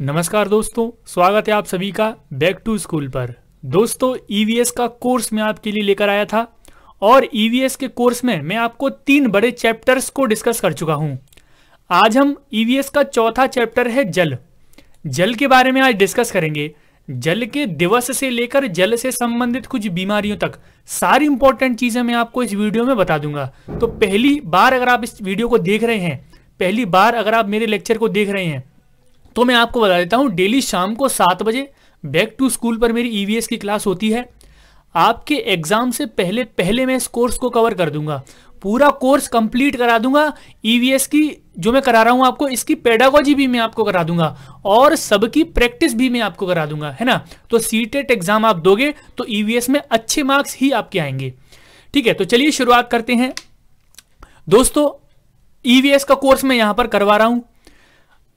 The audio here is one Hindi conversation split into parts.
नमस्कार दोस्तों स्वागत है आप सभी का बैक टू स्कूल पर दोस्तों ईवीएस e का कोर्स मैं आपके लिए लेकर आया था और ईवीएस e के कोर्स में मैं आपको तीन बड़े चैप्टर्स को डिस्कस कर चुका हूं आज हम ईवीएस e का चौथा चैप्टर है जल जल के बारे में आज डिस्कस करेंगे जल के दिवस से लेकर जल से संबंधित कुछ बीमारियों तक सारी इंपॉर्टेंट चीजें मैं आपको इस वीडियो में बता दूंगा तो पहली बार अगर आप इस वीडियो को देख रहे हैं पहली बार अगर आप मेरे लेक्चर को देख रहे हैं तो मैं आपको बता देता हूँ डेली शाम को सात बजे बैक टू स्कूल पर मेरी ईवीएस e की क्लास होती है आपके एग्जाम से पहले पहले मैं इस कोर्स को कवर कर दूंगा पूरा कोर्स कंप्लीट करा दूंगा ईवीएस e की जो मैं करा रहा हूं आपको इसकी पेडागोजी भी मैं आपको करा दूंगा और सबकी प्रैक्टिस भी मैं आपको करा दूंगा है ना तो सीटेट एग्जाम e आप दोगे तो ईवीएस में अच्छे मार्क्स ही आपके आएंगे ठीक है तो चलिए शुरुआत करते हैं दोस्तों ईवीएस का कोर्स मैं यहां पर करवा रहा हूं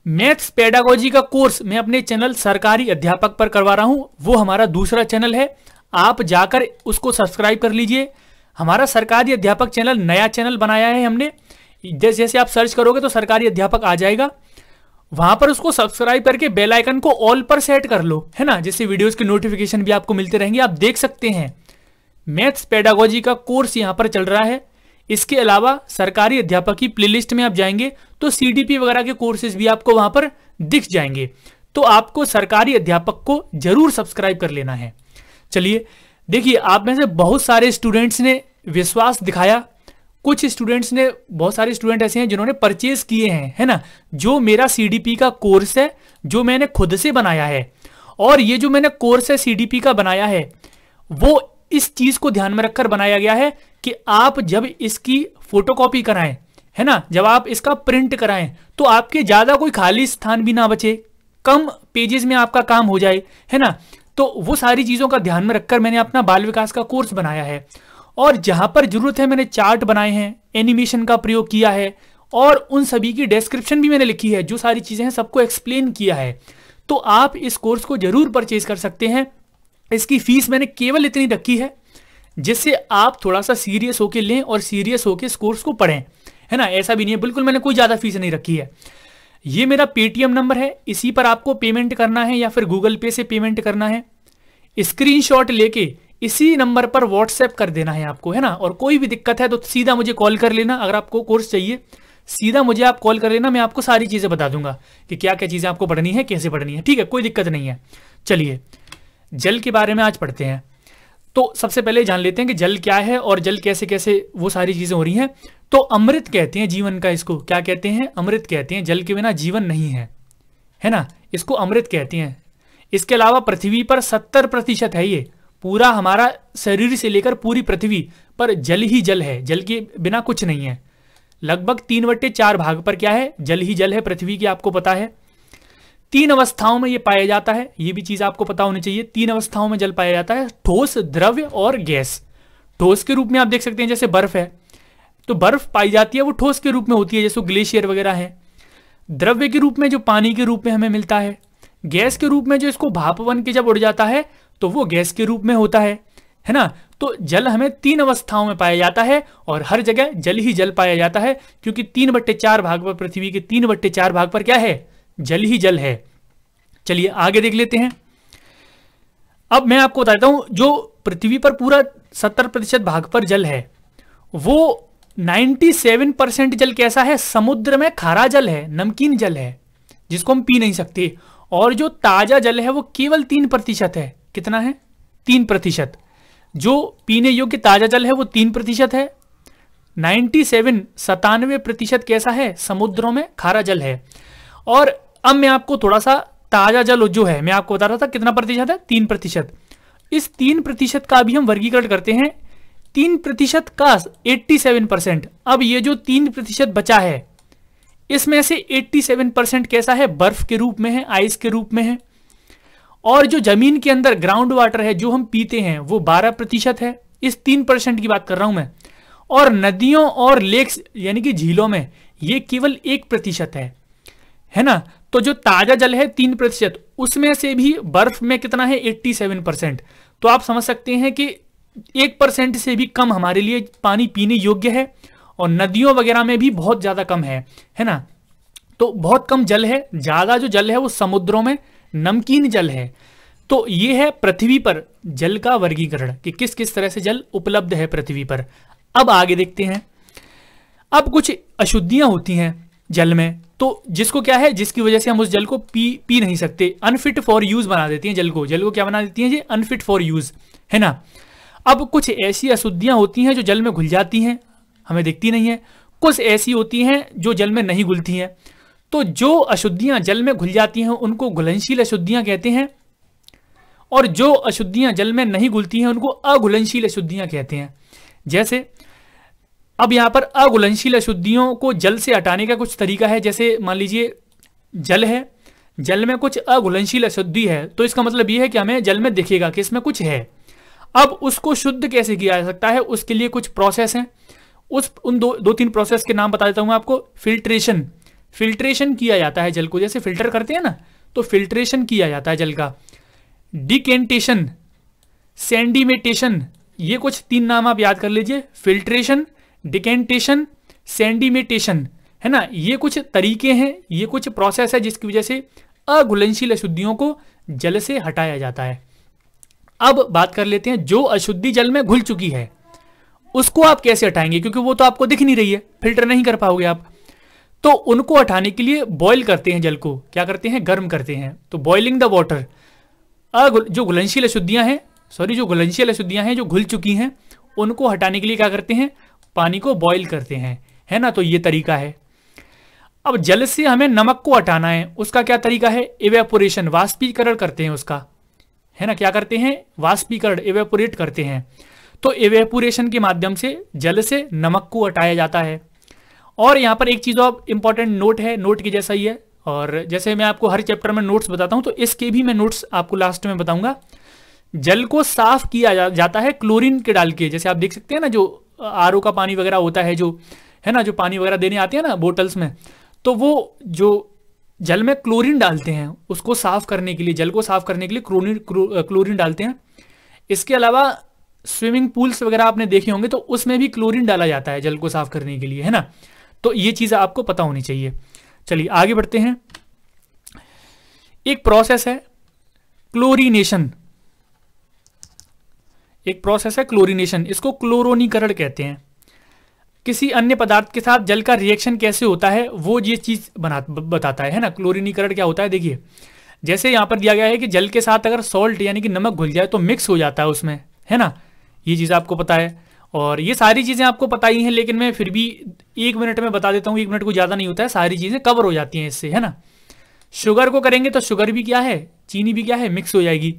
मैथ्स पेडागोजी का कोर्स मैं अपने चैनल सरकारी अध्यापक पर करवा रहा हूं वो हमारा दूसरा चैनल है आप जाकर उसको सब्सक्राइब कर लीजिए हमारा सरकारी अध्यापक चैनल नया चैनल बनाया है हमने जैसे जैसे आप सर्च करोगे तो सरकारी अध्यापक आ जाएगा वहां पर उसको सब्सक्राइब करके बेल आइकन को ऑल पर सेट कर लो है ना जिससे वीडियोस के नोटिफिकेशन भी आपको मिलते रहेंगे आप देख सकते हैं मैथ्स पेडागोजी का कोर्स यहाँ पर चल रहा है इसके अलावा सरकारी अध्यापक की प्लेलिस्ट में आप जाएंगे तो सीडीपी वगैरह के कोर्सेज भी आपको वहां पर दिख जाएंगे तो आपको सरकारी अध्यापक को जरूर सब्सक्राइब कर लेना है चलिए देखिए आप में से बहुत सारे स्टूडेंट्स ने विश्वास दिखाया कुछ स्टूडेंट्स ने बहुत सारे स्टूडेंट ऐसे हैं जिन्होंने परचेज किए हैं है ना जो मेरा सी का कोर्स है जो मैंने खुद से बनाया है और ये जो मैंने कोर्स है सी का बनाया है वो इस चीज को ध्यान में रखकर बनाया गया है कि आप जब इसकी फोटोकॉपी कराएं है ना जब आप इसका प्रिंट कराएं तो आपके ज्यादा कोई खाली स्थान भी ना बचे कम पेजेस में आपका काम हो जाए है ना तो वो सारी चीजों का ध्यान में रखकर मैंने अपना बाल विकास का कोर्स बनाया है और जहां पर जरूरत है मैंने चार्ट बनाए हैं एनिमेशन का प्रयोग किया है और उन सभी की डिस्क्रिप्शन भी मैंने लिखी है जो सारी चीजें हैं सबको एक्सप्लेन किया है तो आप इस कोर्स को जरूर परचेज कर सकते हैं इसकी फीस मैंने केवल इतनी रखी है जिससे आप थोड़ा सा सीरियस होके लें और सीरियस होके इस कोर्स को पढ़ें है ना ऐसा भी नहीं है बिल्कुल मैंने कोई ज़्यादा फीस नहीं रखी है ये मेरा पेटीएम नंबर है इसी पर आपको पेमेंट करना है या फिर गूगल पे से पेमेंट करना है स्क्रीनशॉट लेके इसी नंबर पर व्हाट्सएप कर देना है आपको है ना और कोई भी दिक्कत है तो सीधा मुझे कॉल कर लेना अगर आपको कोर्स चाहिए सीधा मुझे आप कॉल कर लेना मैं आपको सारी चीज़ें बता दूंगा कि क्या क्या चीज़ें आपको पढ़नी है कैसे पढ़नी है ठीक है कोई दिक्कत नहीं है चलिए जल के बारे में आज पढ़ते हैं तो सबसे पहले जान लेते हैं कि जल क्या है और जल कैसे कैसे वो सारी चीज़ें हो रही हैं तो अमृत कहते हैं जीवन का इसको क्या कहते हैं अमृत कहते हैं जल के बिना जीवन नहीं है है ना इसको अमृत कहते हैं इसके अलावा पृथ्वी पर सत्तर प्रतिशत है ये पूरा हमारा शरीर से लेकर पूरी पृथ्वी पर जल ही जल है जल के बिना कुछ नहीं है लगभग तीन बट्टे चार भाग पर क्या है जल ही जल है पृथ्वी की आपको पता है तीन अवस्थाओं में ये पाया जाता है ये भी चीज आपको पता होनी चाहिए तीन अवस्थाओं में जल पाया जाता है ठोस द्रव्य और गैस ठोस के रूप में आप देख सकते हैं जैसे बर्फ है तो बर्फ पाई जाती है वो ठोस के रूप में होती है जैसे ग्लेशियर वगैरह है द्रव्य के रूप में जो पानी के रूप में हमें मिलता है गैस के रूप में जो इसको भाप बन के जब उड़ जाता है तो वो गैस के रूप में होता है है ना तो जल हमें तीन अवस्थाओं में पाया जाता है और हर जगह जल ही जल पाया जाता है क्योंकि तीन बट्टे चार भाग पर पृथ्वी के तीन बट्टे चार भाग पर क्या है जल ही जल है चलिए आगे देख लेते हैं अब मैं आपको बता देता हूं जो पृथ्वी पर पूरा सत्तर प्रतिशत भाग पर जल है वो 97 परसेंट जल कैसा है समुद्र में खारा जल है नमकीन जल है जिसको हम पी नहीं सकते और जो ताज़ा जल है वो केवल तीन प्रतिशत है कितना है तीन प्रतिशत जो पीने योग्य ताज़ा जल है वो तीन प्रतिशत है 97 सतानवे प्रतिशत कैसा है समुद्रों में खारा जल है और अब मैं आपको थोड़ा सा ताजा जल जो है मैं आपको बता रहा था कितना प्रतिशत है तीन प्रतिशत इस तीन प्रतिशत का भी हम वर्गीकरण करते हैं तीन प्रतिशत का 87 परसेंट अब ये जो तीन प्रतिशत बचा है इसमें से 87 परसेंट कैसा है बर्फ के रूप में है आइस के रूप में है और जो जमीन के अंदर ग्राउंड वाटर है जो हम पीते हैं वो 12 प्रतिशत है इस तीन परसेंट की बात कर रहा हूं मैं और नदियों और लेक्स यानी कि झीलों में ये केवल एक प्रतिशत है है ना तो जो ताजा जल है तीन प्रतिशत उसमें से भी बर्फ में कितना है 87 परसेंट तो आप समझ सकते हैं कि एक परसेंट से भी कम हमारे लिए पानी पीने योग्य है और नदियों वगैरह में भी बहुत ज़्यादा कम है है ना तो बहुत कम जल है ज़्यादा जो जल है वो समुद्रों में नमकीन जल है तो ये है पृथ्वी पर जल का वर्गीकरण कि किस किस तरह से जल उपलब्ध है पृथ्वी पर अब आगे देखते हैं अब कुछ अशुद्धियां होती हैं जल में तो जिसको क्या है जिसकी वजह से हम उस जल को पी पी नहीं सकते अनफिट फॉर यूज़ बना देती हैं जल को जल को क्या बना देती हैं ये अनफिट फॉर यूज़ है ना अब कुछ ऐसी अशुद्धियां होती हैं जो जल में घुल जाती हैं हमें दिखती नहीं है कुछ ऐसी होती हैं जो जल में नहीं घुलती हैं तो जो अशुद्धियां जल में घुल जाती हैं उनको घुलनशील अशुद्धियां कहते हैं और जो अशुद्धियां जल में नहीं घुलती हैं उनको अघुलनशील अशुद्धियां कहते हैं जैसे अब यहाँ पर अघुलनशील अशुद्धियों को जल से हटाने का कुछ तरीका है जैसे मान लीजिए जल है जल में कुछ अघुलनशील अशुद्धि है तो इसका मतलब यह है कि हमें जल में दिखेगा कि इसमें कुछ है अब उसको शुद्ध कैसे किया जा सकता है उसके लिए कुछ प्रोसेस हैं उस उन दो दो तीन प्रोसेस के नाम बता देता हूँ आपको फिल्ट्रेशन फिल्ट्रेशन किया जाता है जल को जैसे फिल्टर करते हैं ना तो फिल्ट्रेशन किया जाता है जल का डिकेंटेशन सेंडिमेटेशन ये कुछ तीन नाम आप याद कर लीजिए फिल्ट्रेशन डिकेंटेशन सेंडिमेटेशन है ना ये कुछ तरीके हैं ये कुछ प्रोसेस है जिसकी वजह से अघुलनशील अशुद्धियों को जल से हटाया जाता है अब बात कर लेते हैं जो अशुद्धि जल में घुल चुकी है उसको आप कैसे हटाएंगे क्योंकि वो तो आपको दिख नहीं रही है फिल्टर नहीं कर पाओगे आप तो उनको हटाने के लिए बॉयल करते हैं जल को क्या करते हैं गर्म करते हैं तो बॉइलिंग द वॉटर जो घुलनशील अशुद्धियां हैं सॉरी जो घुलनशील अशुद्धियां हैं जो घुल चुकी हैं उनको हटाने के लिए क्या करते हैं पानी को बॉईल करते हैं है ना तो ये तरीका है अब जल से हमें नमक को हटाना है उसका क्या तरीका है इवेपोरेशन वाष्पीकरण करते हैं उसका है ना क्या करते हैं वाष्पीकरण इवेपोरेट करते हैं तो एवेपोरेशन के माध्यम से जल से नमक को हटाया जाता है और यहां पर एक चीज़ और इंपॉर्टेंट नोट है नोट की जैसा ही है और जैसे मैं आपको हर चैप्टर में नोट्स बताता हूं तो इसके भी मैं नोट्स आपको लास्ट में बताऊंगा जल को साफ किया जा, जाता है क्लोरीन के डाल के जैसे आप देख सकते हैं ना जो आर का पानी वगैरह होता है जो है ना जो पानी वगैरह देने आते हैं ना बोटल्स में तो वो जो जल में क्लोरीन डालते हैं उसको साफ करने के लिए जल को साफ करने के लिए क्लोरीन क्लोरीन डालते हैं इसके अलावा स्विमिंग पूल्स वगैरह आपने देखे होंगे तो उसमें भी क्लोरीन डाला जाता है जल को साफ करने के लिए है ना तो ये चीज़ आपको पता होनी चाहिए चलिए आगे बढ़ते हैं एक प्रोसेस है क्लोरीनेशन एक प्रोसेस है क्लोरिनेशन इसको क्लोरोनीकरण कहते हैं किसी अन्य पदार्थ के साथ जल का रिएक्शन कैसे होता है वो ये चीज़ बना बताता है, है ना क्लोरिनीकरण क्या होता है देखिए जैसे यहां पर दिया गया है कि जल के साथ अगर सॉल्ट यानी कि नमक घुल जाए तो मिक्स हो जाता है उसमें है ना ये चीज़ आपको पता है और ये सारी चीज़ें आपको पता ही हैं लेकिन मैं फिर भी एक मिनट में बता देता हूँ एक मिनट को ज़्यादा नहीं होता है सारी चीज़ें कवर हो जाती हैं इससे है ना शुगर को करेंगे तो शुगर भी क्या है चीनी भी क्या है मिक्स हो जाएगी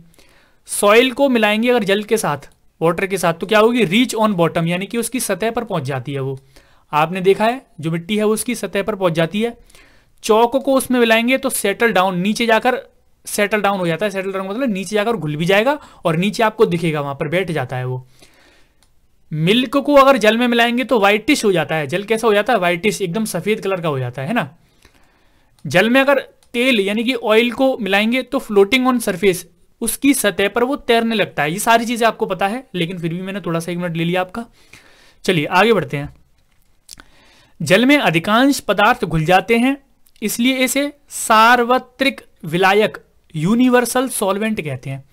सॉइल को मिलाएंगे अगर जल के साथ वाटर के साथ तो क्या होगी रीच ऑन बॉटम यानी कि उसकी सतह पर पहुंच जाती है वो आपने देखा है जो मिट्टी है वो उसकी सतह पर पहुंच जाती है चौक को उसमें मिलाएंगे तो सेटल डाउन नीचे जाकर सेटल डाउन हो जाता है सेटल डाउन मतलब नीचे जाकर घुल भी जाएगा और नीचे आपको दिखेगा वहां पर बैठ जाता है वो मिल्क को अगर जल में मिलाएंगे तो व्हाइटिश हो जाता है जल कैसा हो जाता है व्हाइटिश एकदम सफेद कलर का हो जाता है ना जल में अगर तेल यानी कि ऑयल को मिलाएंगे तो फ्लोटिंग ऑन सरफेस उसकी सतह पर वो तैरने लगता है ये सारी चीजें आपको पता है लेकिन फिर भी मैंने थोड़ा सा एक मिनट ले लिया आपका चलिए आगे बढ़ते हैं जल में अधिकांश पदार्थ घुल जाते हैं इसलिए इसे सार्वत्रिक विलायक यूनिवर्सल सॉल्वेंट कहते हैं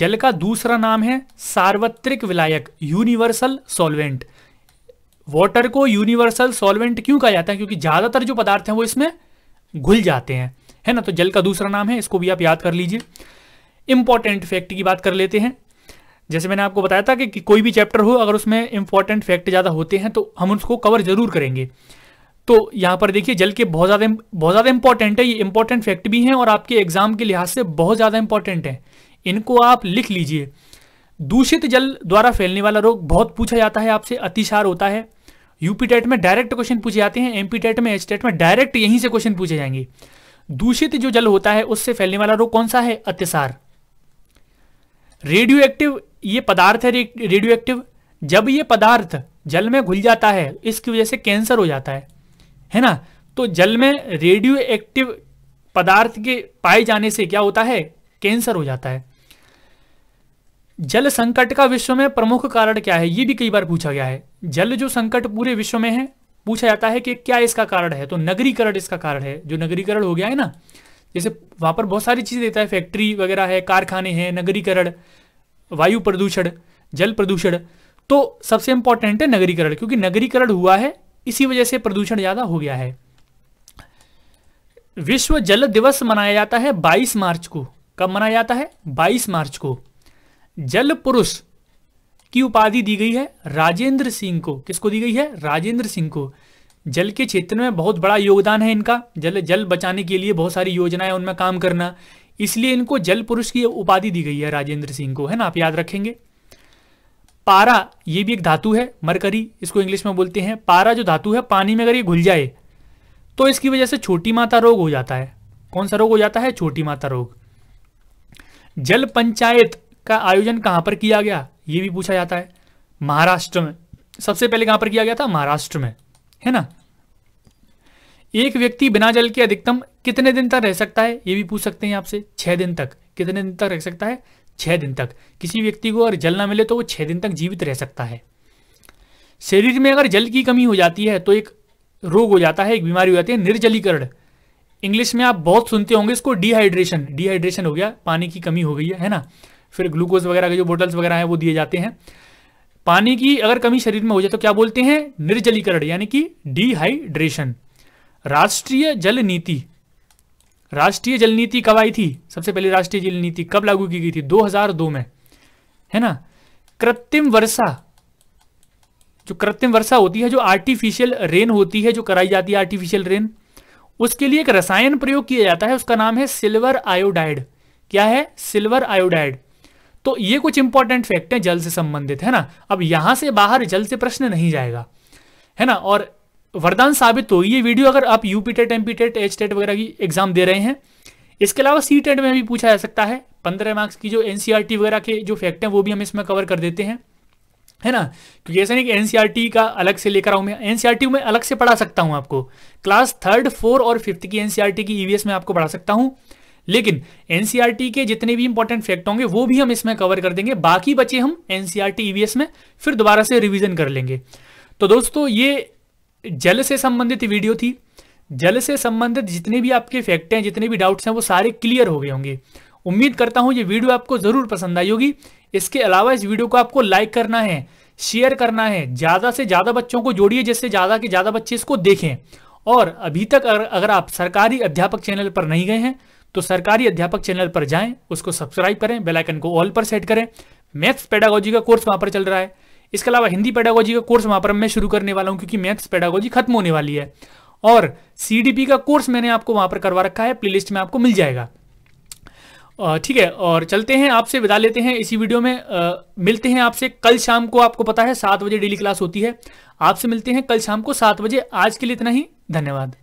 जल का दूसरा नाम है सार्वत्रिक विलायक यूनिवर्सल सॉल्वेंट वाटर को यूनिवर्सल सॉल्वेंट क्यों कहा जाता है क्योंकि ज्यादातर जो पदार्थ हैं वो इसमें घुल जाते हैं है ना तो जल का दूसरा नाम है इसको भी आप याद कर लीजिए इंपॉर्टेंट फैक्ट की बात कर लेते हैं जैसे मैंने आपको बताया था कि, कि कोई भी चैप्टर हो अगर उसमें इंपॉर्टेंट फैक्ट ज़्यादा होते हैं तो हम उसको कवर जरूर करेंगे तो यहां पर देखिए जल के बहुत ज़्यादा बहुत ज़्यादा इंपॉर्टेंट है ये इंपॉर्टेंट फैक्ट भी हैं और आपके एग्जाम के लिहाज से बहुत ज़्यादा इंपॉर्टेंट है इनको आप लिख लीजिए दूषित जल द्वारा फैलने वाला रोग बहुत पूछा जाता है आपसे अतिशार होता है यूपी टेट में डायरेक्ट क्वेश्चन पूछे जाते हैं एमपी टेट में एच टेट में डायरेक्ट यहीं से क्वेश्चन पूछे जाएंगे दूषित जो जल होता है उससे फैलने वाला रोग कौन सा है अतिसार रेडियो एक्टिव ये पदार्थ है रेडियो एक्टिव जब ये पदार्थ जल में घुल जाता है इसकी वजह से कैंसर हो जाता है है ना तो जल में रेडियो एक्टिव पदार्थ के पाए जाने से क्या होता है कैंसर हो जाता है जल संकट का विश्व में प्रमुख कारण क्या है ये भी कई बार पूछा गया है जल जो संकट पूरे विश्व में है पूछा जाता है कि क्या इसका कारण है तो नगरीकरण इसका कारण है जो नगरीकरण हो गया है ना जैसे वहाँ पर बहुत सारी चीज़ें देता है फैक्ट्री वगैरह है कारखाने हैं नगरीकरण वायु प्रदूषण जल प्रदूषण तो सबसे इंपॉर्टेंट है नगरीकरण क्योंकि नगरीकरण हुआ है इसी वजह से प्रदूषण ज़्यादा हो गया है विश्व जल दिवस मनाया जाता है 22 मार्च को कब मनाया जाता है 22 मार्च को जल पुरुष की उपाधि दी गई है राजेंद्र सिंह को किसको दी गई है राजेंद्र सिंह को जल के क्षेत्र में बहुत बड़ा योगदान है इनका जल जल बचाने के लिए बहुत सारी योजनाएं उनमें काम करना इसलिए इनको जल पुरुष की उपाधि दी गई है राजेंद्र सिंह को है ना आप याद रखेंगे पारा ये भी एक धातु है मरकरी इसको इंग्लिश में बोलते हैं पारा जो धातु है पानी में अगर ये घुल जाए तो इसकी वजह से छोटी माता रोग हो जाता है कौन सा रोग हो जाता है छोटी माता रोग जल पंचायत का आयोजन कहां पर किया गया ये भी पूछा जाता है महाराष्ट्र में सबसे पहले कहाँ पर किया गया था महाराष्ट्र में है ना एक व्यक्ति बिना जल के अधिकतम कितने दिन तक रह सकता है ये भी पूछ सकते हैं आपसे छह दिन तक कितने दिन तक रह सकता है छह दिन तक किसी व्यक्ति को अगर जल ना मिले तो वो छह दिन तक जीवित रह सकता है शरीर में अगर जल की कमी हो जाती है तो एक रोग हो जाता है एक बीमारी हो जाती है निर्जलीकरण इंग्लिश में आप बहुत सुनते होंगे इसको डिहाइड्रेशन डिहाइड्रेशन हो गया पानी की कमी हो गई है है ना फिर ग्लूकोज वगैरह के जो बोटल्स वगैरह हैं वो दिए जाते हैं पानी की अगर कमी शरीर में हो जाए तो क्या बोलते हैं निर्जलीकरण यानी कि डिहाइड्रेशन राष्ट्रीय जल नीति राष्ट्रीय जल नीति कब आई थी सबसे पहले राष्ट्रीय जल नीति कब लागू की गई थी 2002 में है ना कृत्रिम वर्षा जो कृत्रिम वर्षा होती है जो आर्टिफिशियल रेन होती है जो कराई जाती है आर्टिफिशियल रेन उसके लिए एक रसायन प्रयोग किया जाता है उसका नाम है सिल्वर आयोडाइड क्या है सिल्वर आयोडाइड तो ये कुछ इंपॉर्टेंट फैक्ट हैं जल से संबंधित है ना अब यहां से बाहर जल से प्रश्न नहीं जाएगा है ना और वरदान साबित हो ये वीडियो अगर आप UP TET TET H TET वगैरह की एग्जाम दे रहे हैं इसके अलावा सी टेट में भी पूछा जा सकता है पंद्रह मार्क्स की जो एनसीआर e वगैरह के जो फैक्ट हैं वो भी हम इसमें कवर कर देते हैं है ना क्योंकि ऐसा नहीं कि एनसीआरटी e का अलग से लेकर आऊँ मैं एनसीईआरटी e में अलग से पढ़ा सकता हूँ आपको क्लास थर्ड फोर और फिफ्थ की एनसीआरटी की ईवीएस में आपको पढ़ा सकता हूँ लेकिन एनसीआरटी e के जितने भी इंपॉर्टेंट फैक्ट होंगे वो भी हम इसमें कवर कर देंगे बाकी बचे हम एनसीआरटी ईवीएस e e में फिर दोबारा से रिविजन कर लेंगे तो दोस्तों ये जल से संबंधित वीडियो थी जल से संबंधित जितने भी आपके फैक्ट हैं जितने भी डाउट्स हैं वो सारे क्लियर हो गए होंगे उम्मीद करता हूं ये वीडियो आपको ज़रूर पसंद आई होगी इसके अलावा इस वीडियो को आपको लाइक करना है शेयर करना है ज़्यादा से ज़्यादा बच्चों को जोड़िए जिससे ज़्यादा के ज़्यादा बच्चे इसको देखें और अभी तक अगर, अगर आप सरकारी अध्यापक चैनल पर नहीं गए हैं तो सरकारी अध्यापक चैनल पर जाएं उसको सब्सक्राइब करें बेलाइकन को ऑल पर सेट करें मैथ्स पेडागोजी का कोर्स वहां पर चल रहा है इसके अलावा हिंदी पेडागोजी का कोर्स वहां पर मैं शुरू करने वाला हूं क्योंकि मैथ्स पेडागोजी खत्म होने वाली है और सी का कोर्स मैंने आपको वहां पर करवा रखा है प्लेलिस्ट में आपको मिल जाएगा ठीक है और चलते हैं आपसे विदा लेते हैं इसी वीडियो में आ, मिलते हैं आपसे कल शाम को आपको पता है सात बजे डेली क्लास होती है आपसे मिलते हैं कल शाम को सात बजे आज के लिए इतना ही धन्यवाद